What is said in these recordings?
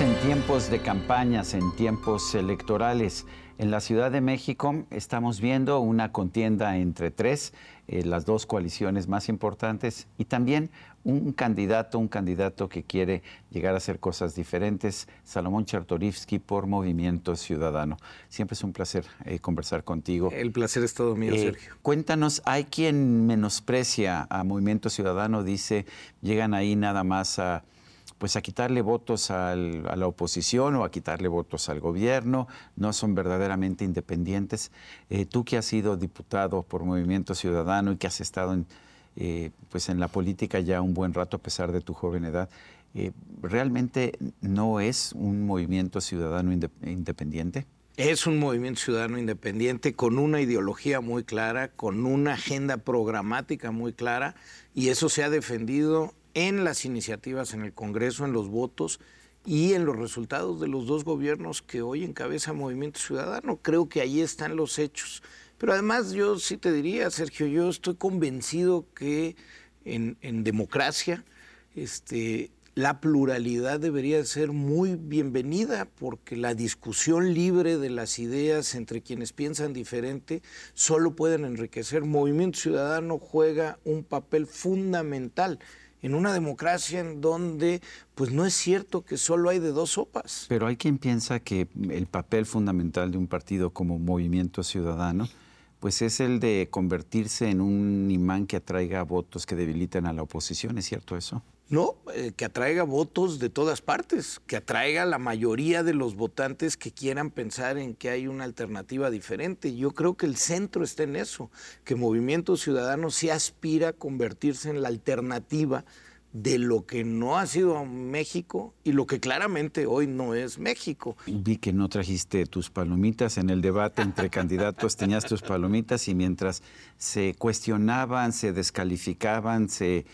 en tiempos de campañas, en tiempos electorales. En la Ciudad de México estamos viendo una contienda entre tres, eh, las dos coaliciones más importantes, y también un candidato, un candidato que quiere llegar a hacer cosas diferentes, Salomón Chertorivsky por Movimiento Ciudadano. Siempre es un placer eh, conversar contigo. El placer es todo mío, eh, Sergio. Cuéntanos, hay quien menosprecia a Movimiento Ciudadano, dice, llegan ahí nada más a pues a quitarle votos a la oposición o a quitarle votos al gobierno, no son verdaderamente independientes. Eh, tú que has sido diputado por Movimiento Ciudadano y que has estado en, eh, pues en la política ya un buen rato a pesar de tu joven edad, eh, ¿realmente no es un movimiento ciudadano independiente? Es un movimiento ciudadano independiente con una ideología muy clara, con una agenda programática muy clara, y eso se ha defendido en las iniciativas en el Congreso, en los votos y en los resultados de los dos gobiernos que hoy encabeza Movimiento Ciudadano. Creo que ahí están los hechos. Pero además yo sí te diría, Sergio, yo estoy convencido que en, democracia este, la pluralidad debería ser muy bienvenida porque la discusión libre de las ideas entre quienes piensan diferente solo pueden enriquecer. Movimiento Ciudadano juega un papel fundamental en una democracia en donde pues no es cierto que solo hay de dos sopas. Pero hay quien piensa que el papel fundamental de un partido como Movimiento Ciudadano pues es el de convertirse en un imán que atraiga votos que debiliten a la oposición, ¿es cierto eso? ¿no? Eh, que atraiga votos de todas partes, que atraiga la mayoría de los votantes que quieran pensar en que hay una alternativa diferente. Yo creo que el centro está en eso, que Movimiento Ciudadano se aspira a convertirse en la alternativa de lo que no ha sido México y lo que claramente hoy no es México. Vi que no trajiste tus palomitas en el debate entre candidatos, tenías tus palomitas y mientras se cuestionaban, se descalificaban, se,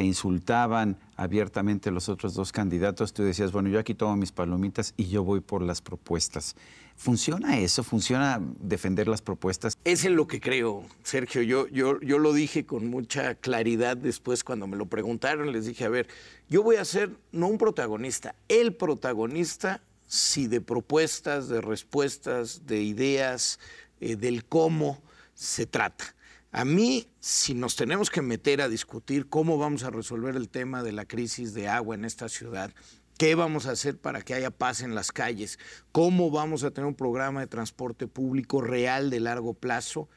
insultaban abiertamente los otros dos candidatos, tú decías, bueno, yo aquí tomo mis palomitas y yo voy por las propuestas. ¿Funciona eso? ¿Funciona defender las propuestas? Es en lo que creo, Sergio. Yo, yo, lo dije con mucha claridad después cuando me lo preguntaron. Les dije, a ver, yo voy a ser no un protagonista, el protagonista, si de propuestas, de respuestas, de ideas, eh, del cómo se trata. A mí, si nos tenemos que meter a discutir cómo vamos a resolver el tema de la crisis de agua en esta ciudad, ¿Qué vamos a hacer para que haya paz en las calles? ¿Cómo vamos a tener un programa de transporte público real de largo plazo?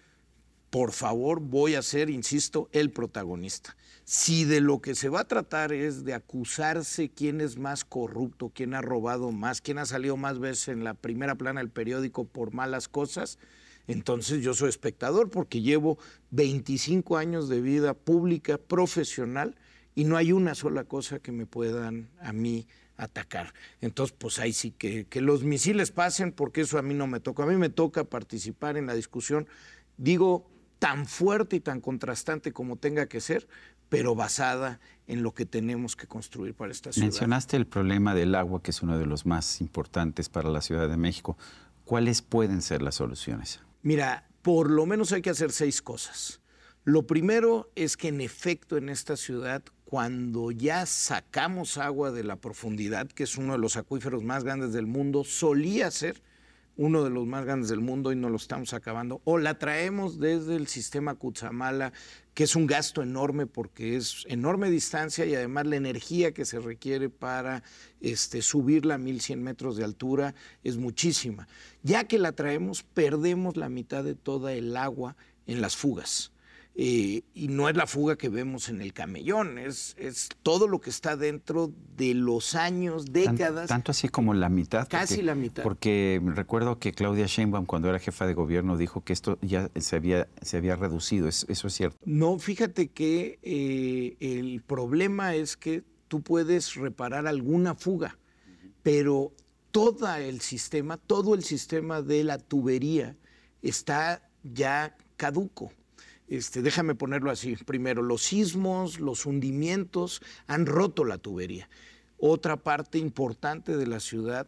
Por favor, voy a ser, insisto, el protagonista. Si de lo que se va a tratar es de acusarse quién es más corrupto, quién ha robado más, quién ha salido más veces en la primera plana del periódico por malas cosas, entonces yo soy espectador porque llevo 25 años de vida pública, profesional, y no hay una sola cosa que me puedan a mí atacar. Entonces, pues ahí sí que, que los misiles pasen, porque eso a mí no me toca. A mí me toca participar en la discusión, digo, tan fuerte y tan contrastante como tenga que ser, pero basada en lo que tenemos que construir para esta ciudad. Mencionaste el problema del agua, que es uno de los más importantes para la Ciudad de México. ¿Cuáles pueden ser las soluciones? Mira, por lo menos hay que hacer seis cosas. Lo primero es que en efecto en esta ciudad cuando ya sacamos agua de la profundidad, que es uno de los acuíferos más grandes del mundo, solía ser uno de los más grandes del mundo y no lo estamos acabando, o la traemos desde el sistema Cutzamala, que es un gasto enorme porque es enorme distancia y además la energía que se requiere para subirla a 1100 metros de altura es muchísima. Ya que la traemos, perdemos la mitad de toda el agua en las fugas. Eh, y no es la fuga que vemos en el camellón, es, todo lo que está dentro de los años, décadas. Tanto, así como la mitad. Casi la mitad. Porque recuerdo que Claudia Sheinbaum, cuando era jefa de gobierno, dijo que esto ya se había, se había reducido, ¿eso es cierto? No, fíjate que eh, el problema es que tú puedes reparar alguna fuga, pero todo el sistema, todo el sistema de la tubería está ya caduco este, déjame ponerlo así, primero, los sismos, los hundimientos han roto la tubería. Otra parte importante de la ciudad,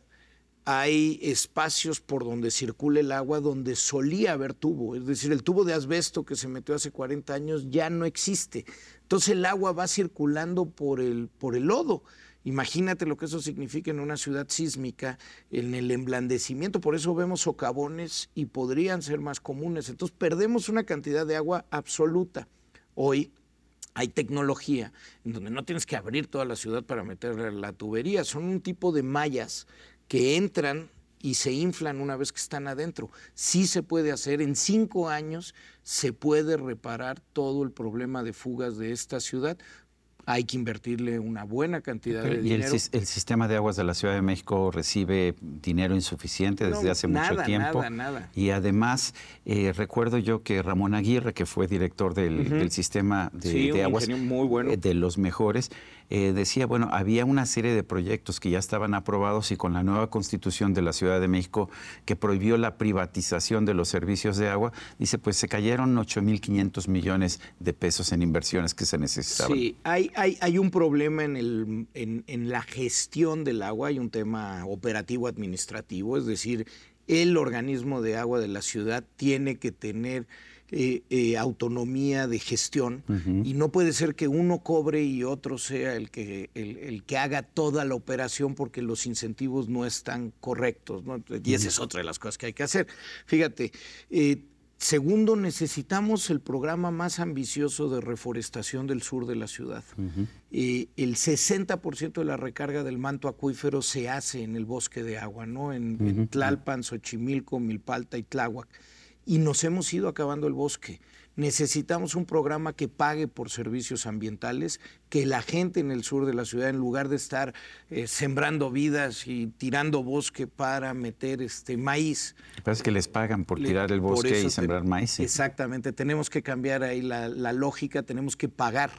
hay espacios por donde circula el agua donde solía haber tubo, es decir, el tubo de asbesto que se metió hace 40 años ya no existe. Entonces el agua va circulando por el lodo. Imagínate lo que eso significa en una ciudad sísmica, en el emblandecimiento, por eso vemos socavones y podrían ser más comunes. Entonces perdemos una cantidad de agua absoluta. Hoy hay tecnología en donde no tienes que abrir toda la ciudad para meter la tubería, son un tipo de mallas que entran y se inflan una vez que están adentro. Sí se puede hacer, en cinco años se puede reparar todo el problema de fugas de esta ciudad hay que invertirle una buena cantidad de dinero. ¿Y el, sistema de aguas de la Ciudad de México recibe dinero insuficiente desde hace mucho tiempo? Y además, eh, recuerdo yo que Ramón Aguirre, que fue director del, sistema de, aguas, eh, de los mejores, eh, decía, bueno, había una serie de proyectos que ya estaban aprobados y con la nueva constitución de la Ciudad de México que prohibió la privatización de los servicios de agua, dice, pues se cayeron 8.500 millones de pesos en inversiones que se necesitaban. Sí, hay, hay, un problema en, la gestión del agua, hay un tema operativo administrativo, es decir, el organismo de agua de la ciudad tiene que tener eh, eh, autonomía de gestión y no puede ser que uno cobre y otro sea el que, haga toda la operación porque los incentivos no están correctos. Y esa es otra de las cosas que hay que hacer. Fíjate, eh, Segundo, necesitamos el programa más ambicioso de reforestación del sur de la ciudad. Eh, el 60% de la recarga del manto acuífero se hace en el bosque de agua, ¿no? En, en Tlalpan, Xochimilco, Milpalta y Tláhuac. Y nos hemos ido acabando el bosque. Necesitamos un programa que pague por servicios ambientales, que la gente en el sur de la ciudad, en lugar de estar eh, sembrando vidas y tirando bosque para meter este maíz. Lo que les pagan por tirar el bosque y sembrar maíz. Exactamente, tenemos que cambiar ahí la, lógica, tenemos que pagar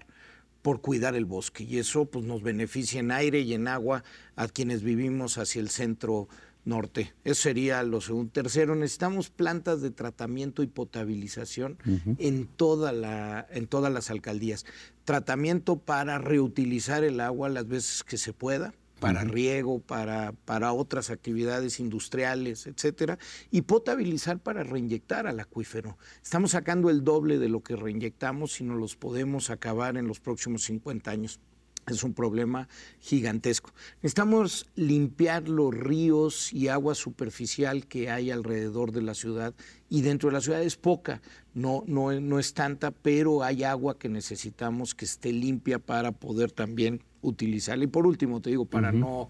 por cuidar el bosque y eso pues, nos beneficia en aire y en agua a quienes vivimos hacia el centro norte. Eso sería lo segundo. Tercero, necesitamos plantas de tratamiento y potabilización en, toda la, en todas las alcaldías. Tratamiento para reutilizar el agua las veces que se pueda para riego, para, otras actividades industriales, etcétera, y potabilizar para reinyectar al acuífero. Estamos sacando el doble de lo que reinyectamos y no los podemos acabar en los próximos 50 años. Es un problema gigantesco. Necesitamos limpiar los ríos y agua superficial que hay alrededor de la ciudad y dentro de la ciudad es poca, no, no, no es tanta, pero hay agua que necesitamos que esté limpia para poder también utilizarla. Y por último, te digo, para no,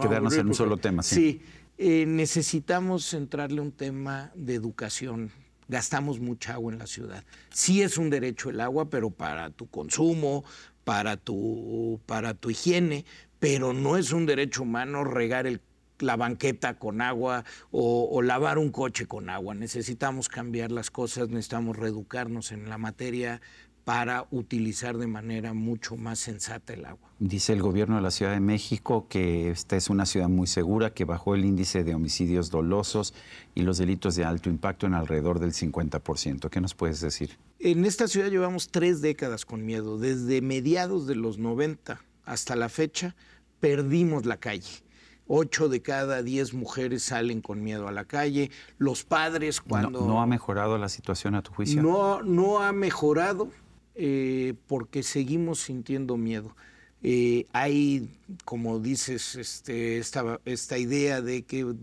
Quedarnos en un solo tema. Sí, sí eh, necesitamos centrarle un tema de educación gastamos mucha agua en la ciudad. Sí es un derecho el agua, pero para tu consumo, para tu, para tu higiene, pero no es un derecho humano regar el, la banqueta con agua o, o, lavar un coche con agua. Necesitamos cambiar las cosas, necesitamos reeducarnos en la materia para utilizar de manera mucho más sensata el agua. Dice el gobierno de la Ciudad de México que esta es una ciudad muy segura, que bajó el índice de homicidios dolosos y los delitos de alto impacto en alrededor del 50%. ¿Qué nos puedes decir? En esta ciudad llevamos tres décadas con miedo. Desde mediados de los 90 hasta la fecha, perdimos la calle. Ocho de cada diez mujeres salen con miedo a la calle. Los padres cuando... No, ha mejorado la situación a tu juicio. No, no ha mejorado eh, porque seguimos sintiendo miedo. Eh, hay, como dices, este, esta, idea de que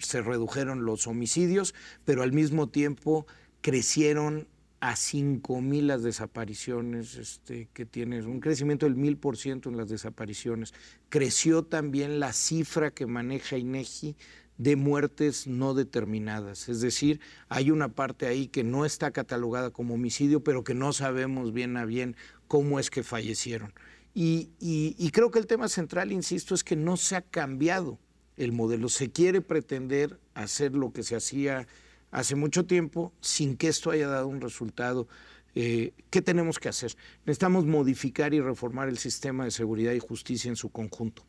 se redujeron los homicidios, pero al mismo tiempo crecieron a 5.000 las desapariciones este, que tienes, un crecimiento del 1.000% en las desapariciones. Creció también la cifra que maneja INEGI de muertes no determinadas. Es decir, hay una parte ahí que no está catalogada como homicidio, pero que no sabemos bien a bien cómo es que fallecieron. Y, creo que el tema central, insisto, es que no se ha cambiado el modelo. Se quiere pretender hacer lo que se hacía hace mucho tiempo sin que esto haya dado un resultado. Eh, ¿Qué tenemos que hacer? Necesitamos modificar y reformar el sistema de seguridad y justicia en su conjunto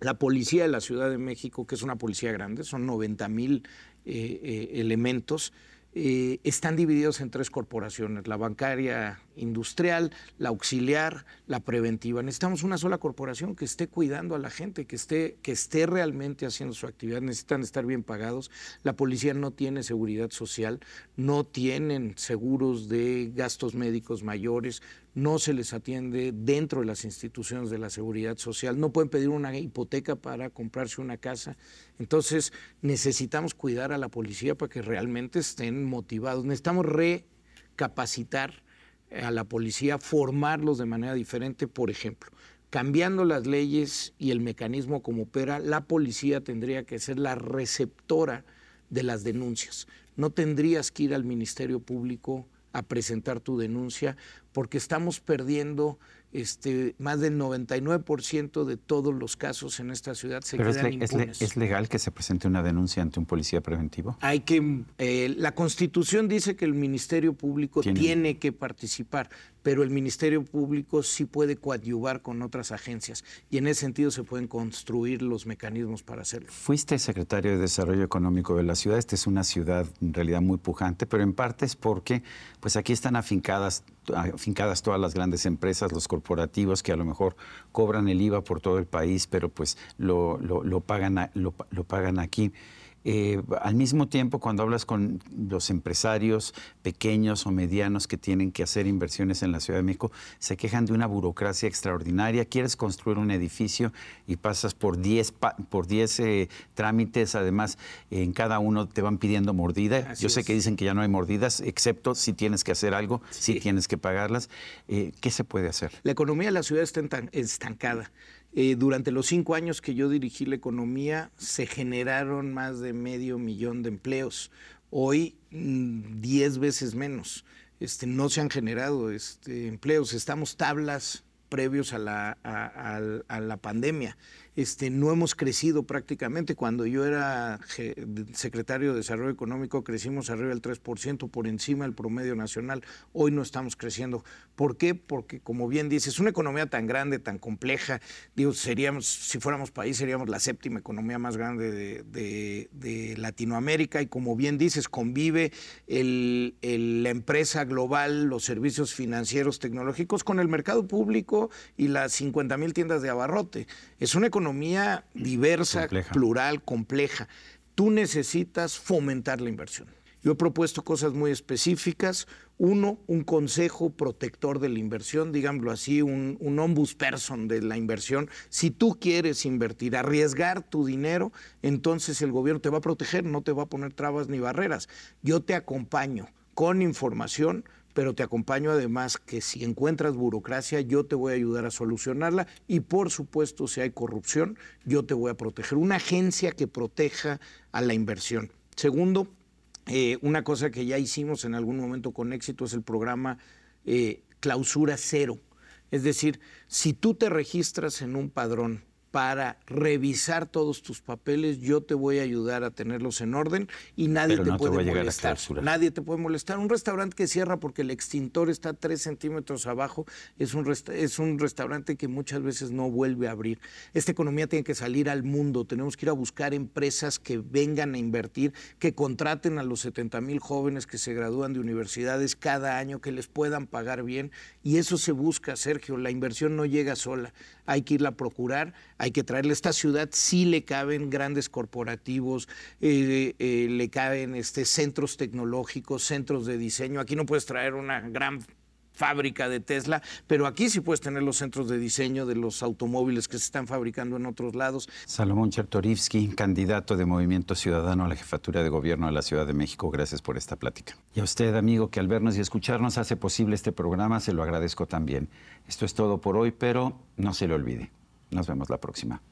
la policía de la Ciudad de México, que es una policía grande, son 90 mil eh, eh, elementos, eh, están divididos en tres corporaciones, la bancaria industrial, la auxiliar, la preventiva. Necesitamos una sola corporación que esté cuidando a la gente, que esté, que esté realmente haciendo su actividad. Necesitan estar bien pagados. La policía no tiene seguridad social, no tienen seguros de gastos médicos mayores, no se les atiende dentro de las instituciones de la seguridad social, no pueden pedir una hipoteca para comprarse una casa. Entonces necesitamos cuidar a la policía para que realmente estén motivados. Necesitamos recapacitar eh, a la policía, formarlos de manera diferente, por ejemplo. Cambiando las leyes y el mecanismo como opera, la policía tendría que ser la receptora de las denuncias. No tendrías que ir al Ministerio Público a presentar tu denuncia porque estamos perdiendo este, más del 99% de todos los casos en esta ciudad se quedan es Es, legal que se presente una denuncia ante un policía preventivo? Hay que eh, la Constitución dice que el Ministerio Público tiene, que participar pero el Ministerio Público sí puede coadyuvar con otras agencias y en ese sentido se pueden construir los mecanismos para hacerlo. Fuiste secretario de Desarrollo Económico de la ciudad, esta es una ciudad en realidad muy pujante, pero en parte es porque pues aquí están afincadas afincadas todas las grandes empresas, los corporativos que a lo mejor cobran el IVA por todo el país, pero pues lo, pagan, lo pagan aquí. Eh, al mismo tiempo cuando hablas con los empresarios pequeños o medianos que tienen que hacer inversiones en la Ciudad de México, se quejan de una burocracia extraordinaria. Quieres construir un edificio y pasas por 10 por diez, eh, trámites, además en cada uno te van pidiendo mordida. Yo sé que dicen que ya no hay mordidas, excepto si tienes que hacer algo, si tienes que pagarlas. Eh, ¿Qué se puede hacer? La economía de la ciudad está estancada eh, durante los cinco años que yo dirigí la economía se generaron más de medio millón de empleos. Hoy, mm, diez veces menos. Este, no se han generado este, empleos. Estamos tablas previos a la pandemia este, no hemos crecido prácticamente. Cuando yo era secretario de Desarrollo Económico crecimos arriba del 3% por encima del promedio nacional. Hoy no estamos creciendo. ¿Por qué? Porque, como bien dices, una economía tan grande, tan compleja, digo, seríamos, si fuéramos país, seríamos la séptima economía más grande de, Latinoamérica y, como bien dices, convive la empresa global, los servicios financieros, tecnológicos con el mercado público y las 50.000 mil tiendas de abarrote. Es una economía economía diversa, plural, compleja. Tú necesitas fomentar la inversión. Yo he propuesto cosas muy específicas. Uno, un consejo protector de la inversión, digámoslo así, un, un person de la inversión. Si tú quieres invertir, arriesgar tu dinero, entonces el gobierno te va a proteger, no te va a poner trabas ni barreras. Yo te acompaño con información pero te acompaño además que si encuentras burocracia, yo te voy a ayudar a solucionarla y por supuesto si hay corrupción, yo te voy a proteger. Una agencia que proteja a la inversión. Segundo, eh, una cosa que ya hicimos en algún momento con éxito es el programa eh, Clausura Cero. Es decir, si tú te registras en un padrón para revisar todos tus papeles, yo te voy a ayudar a tenerlos en orden y nadie te puede molestar. Nadie te puede molestar. Un restaurante que cierra porque el extintor está tres centímetros abajo es un, es un restaurante que muchas veces no vuelve a abrir. Esta economía tiene que salir al mundo. Tenemos que ir a buscar empresas que vengan a invertir, que contraten a los 70 mil jóvenes que se gradúan de universidades cada año, que les puedan pagar bien. Y eso se busca, Sergio. La inversión no llega sola hay que irla a procurar, hay que traerla. Esta ciudad sí le caben grandes corporativos, eh, eh, le caben este, centros tecnológicos, centros de diseño. Aquí no puedes traer una gran fábrica de Tesla, pero aquí sí puedes tener los centros de diseño de los automóviles que se están fabricando en otros lados. Salomón Chertorivsky, candidato de Movimiento Ciudadano a la Jefatura de Gobierno de la Ciudad de México, gracias por esta plática. Y a usted, amigo, que al vernos y escucharnos hace posible este programa, se lo agradezco también. Esto es todo por hoy, pero no se le olvide. Nos vemos la próxima.